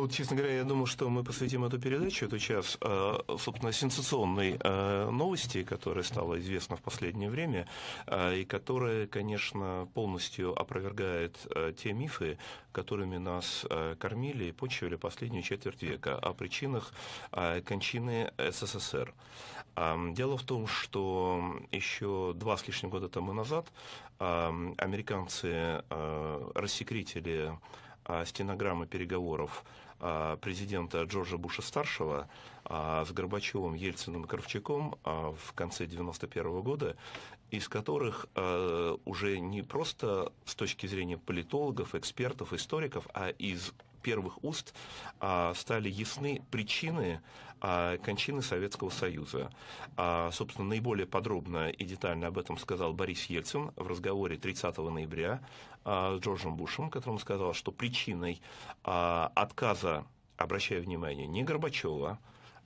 Вот, честно говоря, я думал, что мы посвятим эту передачу, эту час, э, собственно, сенсационной э, новости, которая стала известна в последнее время, э, и которая, конечно, полностью опровергает те мифы, которыми нас кормили и почивали последнюю четверть века о причинах кончины СССР. Дело в том, что еще два с лишним года тому назад американцы рассекретили а, стенограммы переговоров а, президента Джорджа Буша-старшего а, с Горбачевым, Ельциным и Кравчаком в конце 1991 года, из которых уже не просто с точки зрения политологов, экспертов, историков, а из первых уст а, стали ясны причины а, кончины Советского Союза. А, собственно, наиболее подробно и детально об этом сказал Борис Ельцин в разговоре 30 ноября а, с Джорджем Бушем, которому сказал, что причиной а, отказа, обращая внимание, не Горбачева,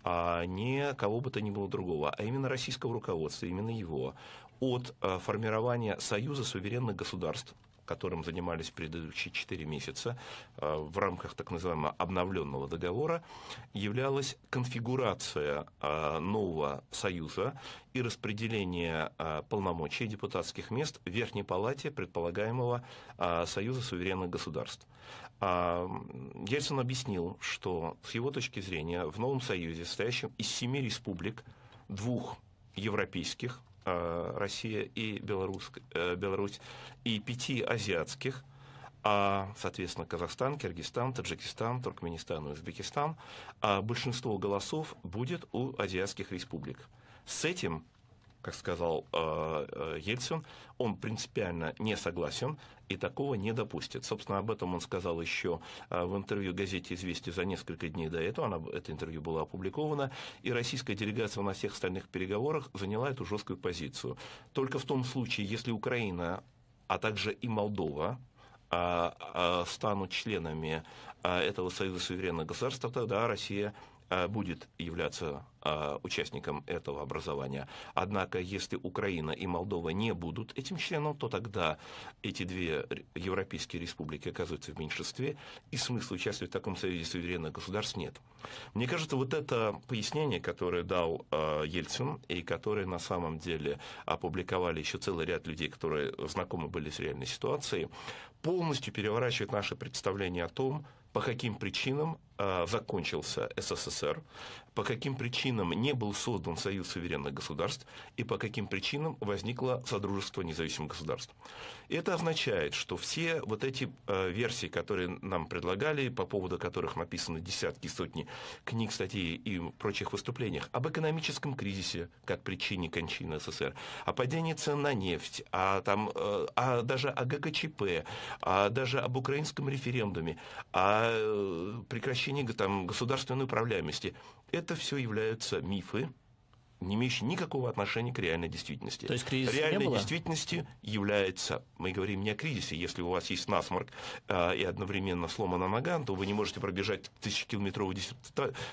а не кого бы то ни было другого, а именно российского руководства, именно его, от а, формирования Союза суверенных государств – которым занимались предыдущие 4 месяца э, в рамках так называемого обновленного договора, являлась конфигурация э, нового союза и распределение э, полномочий депутатских мест в Верхней Палате предполагаемого Союза суверенных государств. А, Ельцин объяснил, что с его точки зрения в новом союзе, состоящем из семи республик, двух европейских, Э, Россия и Беларусь, э, Беларусь и пяти азиатских, а, соответственно, Казахстан, Киргизстан, Таджикистан, Туркменистан и Узбекистан, а большинство голосов будет у азиатских республик. С этим как сказал э, э, Ельцин, он принципиально не согласен и такого не допустит. Собственно, об этом он сказал еще э, в интервью газете «Известия» за несколько дней до этого. Она, это интервью было опубликовано. И российская делегация на всех остальных переговорах заняла эту жесткую позицию. Только в том случае, если Украина, а также и Молдова, станут членами этого Союза суверенных государств, тогда Россия Э, будет являться э, участником этого образования. Однако, если Украина и Молдова не будут этим членом, то тогда эти две европейские республики оказываются в меньшинстве, и смысла участвовать в таком союзе суверенных государств нет. Мне кажется, вот это пояснение, которое дал э, Ельцин, и которое на самом деле опубликовали еще целый ряд людей, которые знакомы были с реальной ситуацией, полностью переворачивает наше представление о том, по каким причинам Э, закончился СССР, по каким причинам не был создан Союз суверенных государств и по каким причинам возникло Содружество независимых государств. И это означает, что все вот эти э, версии, которые нам предлагали, по поводу которых написаны десятки сотни книг, статей и прочих выступлениях, об экономическом кризисе как причине кончины СССР, о падении цен на нефть, а там, а даже о ГКЧП, а даже об украинском референдуме, о прекращении воплощение там, государственной управляемости. Это все являются мифы, не имеющие никакого отношения к реальной действительности. То есть кризис Реальной не было? действительности является, мы говорим не о кризисе, если у вас есть насморк э, и одновременно сломана нога, то вы не можете пробежать тысячекилометровую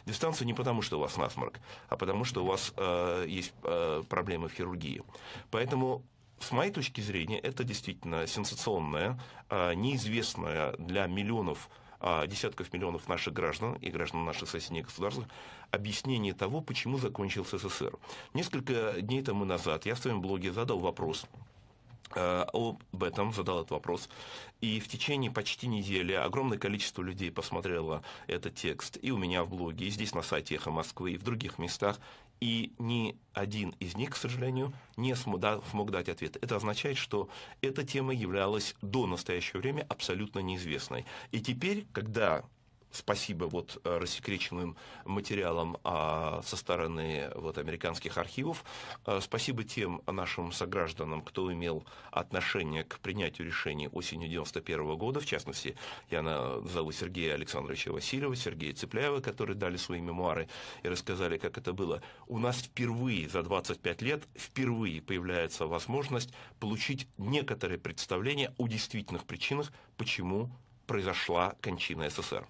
дистанцию не потому, что у вас насморк, а потому, что у вас э, есть э, проблемы в хирургии. Поэтому с моей точки зрения, это действительно сенсационная, неизвестная для миллионов а, десятков миллионов наших граждан и граждан наших соседних государств объяснение того, почему закончился СССР. Несколько дней тому назад я в своем блоге задал вопрос, Э, об этом, задал этот вопрос. И в течение почти недели огромное количество людей посмотрело этот текст и у меня в блоге, и здесь на сайте «Эхо Москвы», и в других местах. И ни один из них, к сожалению, не смог, смог дать ответ. Это означает, что эта тема являлась до настоящего времени абсолютно неизвестной. И теперь, когда спасибо вот э, рассекреченным материалам а, со стороны вот, американских архивов, а, спасибо тем нашим согражданам, кто имел отношение к принятию решений осенью 1991 года, в частности, я назову Сергея Александровича Васильева, Сергея Цепляева, которые дали свои мемуары и рассказали, как это было. У нас впервые за 25 лет, впервые появляется возможность получить некоторые представления о действительных причинах, почему произошла кончина СССР.